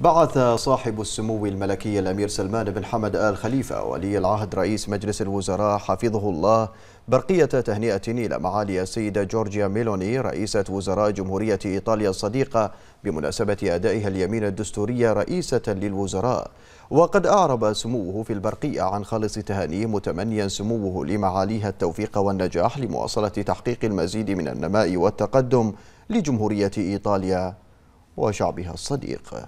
بعث صاحب السمو الملكي الأمير سلمان بن حمد آل خليفة ولي العهد رئيس مجلس الوزراء حفظه الله برقية تهنئة إلى معالي السيدة جورجيا ميلوني رئيسة وزراء جمهورية إيطاليا الصديقة بمناسبة أدائها اليمين الدستورية رئيسة للوزراء وقد أعرب سموه في البرقية عن خالص تهانيه متمنيا سموه لمعاليها التوفيق والنجاح لمواصلة تحقيق المزيد من النماء والتقدم لجمهورية إيطاليا وشعبها الصديق